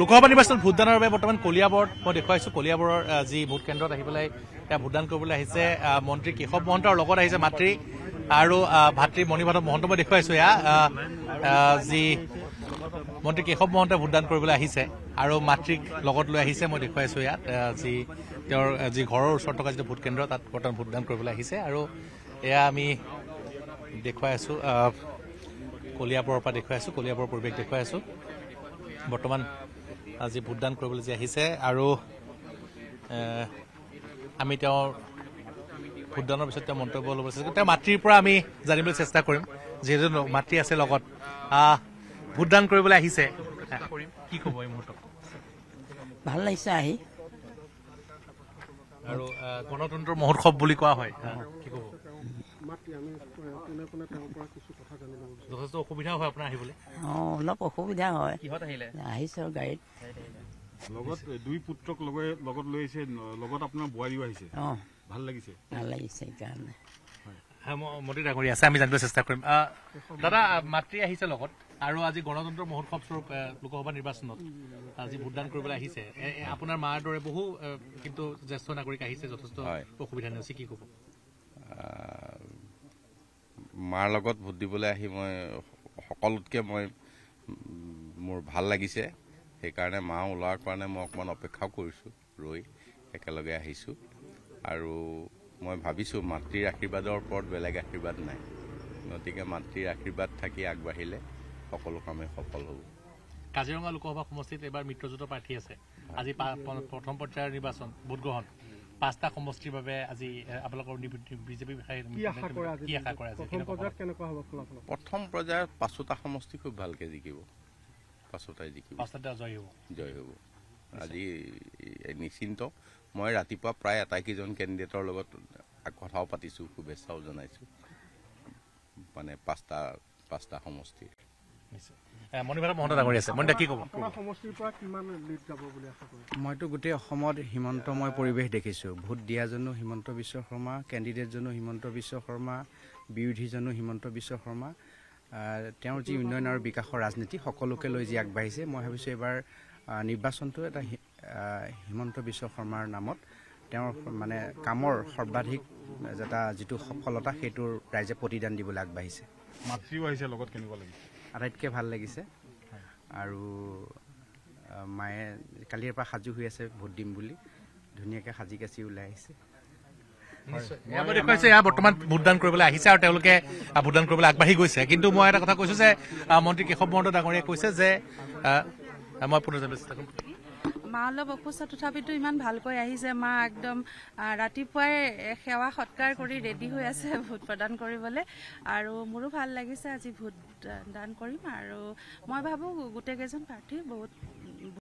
লোকসভা নিৰ্বাচনত ভোটদানৰ বাবে বৰ্তমান নিৰ্বাচন ভোটদানেৰ বৰ্তমান কলিয়াবৰ মানে দেখাইছো আহি পেলাই কেন্দ্ৰ ভোটদান কৰিবলৈ কৰবলে আছে মন্ত্ৰী কেশব লগত আহিছে মাতৃ আৰু ভাতৃ মণিভাদ মহন্ত মই দেখুৱাইছোঁ এয়া যি মন্ত্ৰী কেশৱ মহন্তই ভোটদান কৰিবলৈ আহিছে আৰু মাতৃক লগত লৈ আহিছে মই দেখুৱাইছোঁ আছে মানে দেখাইছো ইয়াতৰ যৰেৰ ওসৰ থাকা যে ভোটকেন্দ্ৰ তাত বৰ্তমান ভোটদান কৰিবলৈ আহিছে আৰু এয়া আমি দেখুৱাই আছোঁ পৰা দেখুৱাই আছোঁ দেখাইছো পৰিৱেশ দেখুৱাই আছোঁ বৰ্তমান আজি ভোটদান কৰিবলৈ যে আহিছে আৰু আমি তেওঁৰ ভোটদানৰ পিছত তেওঁ মন্তব্য ল'ব চেষ্টা তেওঁ মাতৃৰ পৰা আমি জানিবলৈ চেষ্টা কৰিম যিহেতু মাতৃ আছে লগত ভোটদান কৰিবলৈ আহিছে কি ক'ব এই মুহূৰ্তত ভাল লাগিছে আহি আৰু গণতন্ত্ৰ মহোৎসৱ বুলি কোৱা হয় কি ক'ব যথেষ্ট অসুবিধাও হয় আপোনাৰ আহিবলৈ অঁ অলপ অসুবিধা হয় কিহত আহিলে আহিছো গাড়ীত লগত দুই পুত্ৰক লগত লৈ আহিছে লগত আপোনাৰ বোৱাৰীও আহিছে অঁ ভাল লাগিছে ভাল লাগিছে সেইকাৰণে মতি ডাঙৰীয়া আছে আমি জানিবলৈ চেষ্টা কৰিম দাদা মাতৃ আহিছে লগত আৰু আজি গণতন্ত্ৰ মহোৎসৱ স্বৰূপ লোকসভা নিৰ্বাচনত আজি ভোটদান কৰিবলৈ আহিছে আপোনাৰ মাৰ দৰে বহু কিন্তু জ্যেষ্ঠ নাগৰিক আহিছে যথেষ্ট অসুবিধা নাছিল কি ক'ব মাৰ লগত ভোট দিবলৈ আহি মই সকলোতকৈ মই মোৰ ভাল লাগিছে সেইকাৰণে মা ওলোৱাৰ কাৰণে মই অকণমান অপেক্ষাও কৰিছোঁ ৰৈ একেলগে আহিছোঁ আৰু মই ভাবিছোঁ মাতৃৰ আশীৰ্বাদৰ ওপৰত বেলেগ আশীৰ্বাদ নাই গতিকে মাতৃৰ আশীৰ্বাদ থাকি আগবাঢ়িলে সকলো কামেই সফল হ'ব কাজিৰঙা লোকসভা সমষ্টিত এইবাৰ মিত্ৰজোঁটৰ প্ৰাৰ্থী আছে আজি প্ৰথম পৰ্যায়ৰ নিৰ্বাচন ভোটগ্ৰহণ পাঁচটা সমষ্টিৰ বাবে আজি আপোনালোকৰ বিজেপিৰ বিষয়ে প্ৰথম পৰ্যায়ত পাঁচোটা সমষ্টি খুব ভালকৈ জিকিব পাঁচোটাই জিকিব পাঁচোটা জয় হ'ব জয় হ'ব আজি নিশ্চিন্ত মই ৰাতিপুৱা প্ৰায় আটাইকেইজন কেণ্ডিডেটৰ লগত কথাও পাতিছোঁ শুভেচ্ছাও জনাইছোঁ মানে পাঁচটা পাঁচটা সমষ্টিৰ মইতো গোটেই অসমত হিমন্তময় পৰিৱেশ দেখিছোঁ ভোট দিয়াজনো হিমন্ত বিশ্ব শৰ্মা কেণ্ডিডেটজনো হিমন্ত বিশ্ব শৰ্মা বিৰোধীজনো হিমন্ত বিশ্ব শৰ্মা তেওঁৰ যি উন্নয়ন আৰু বিকাশৰ ৰাজনীতি সকলোকে লৈ যি আগবাঢ়িছে মই ভাবিছোঁ এইবাৰ নিৰ্বাচনটো এটা হিমন্ত বিশ্ব শৰ্মাৰ নামত তেওঁৰ মানে কামৰ সৰ্বাধিক এটা যিটো সফলতা সেইটোৰ ৰাইজে প্ৰতিদান দিবলৈ আগবাঢ়িছে মাতৃও আহিছে লগত কেনেকুৱা লাগিছে আটাইতকৈ ভাল লাগিছে আৰু মায়ে কালিৰ পৰা সাজু হৈ আছে ভোট দিম বুলি ধুনীয়াকৈ সাজি কাচি ওলাই আহিছে বৰ্তমান ভোটদান কৰিবলৈ আহিছে আৰু তেওঁলোকে ভোটদান কৰিবলৈ আগবাঢ়ি গৈছে কিন্তু মই এটা কথা কৈছোঁ যে মন্ত্ৰী কেশৱ মহন্ত ডাঙৰীয়াই কৈছে যে মই পুনৰ মা অলপ অসুস্থ তথাপিতো ইমান ভালকৈ আহিছে মা একদম ৰাতিপুৱাই সেৱা সৎকাৰ কৰি ৰেডি হৈ আছে ভোট প্ৰদান কৰিবলৈ আৰু মোৰো ভাল লাগিছে আজি ভোট দান কৰিম আৰু মই ভাবোঁ গোটেইকেইজন প্ৰাৰ্থী বহুত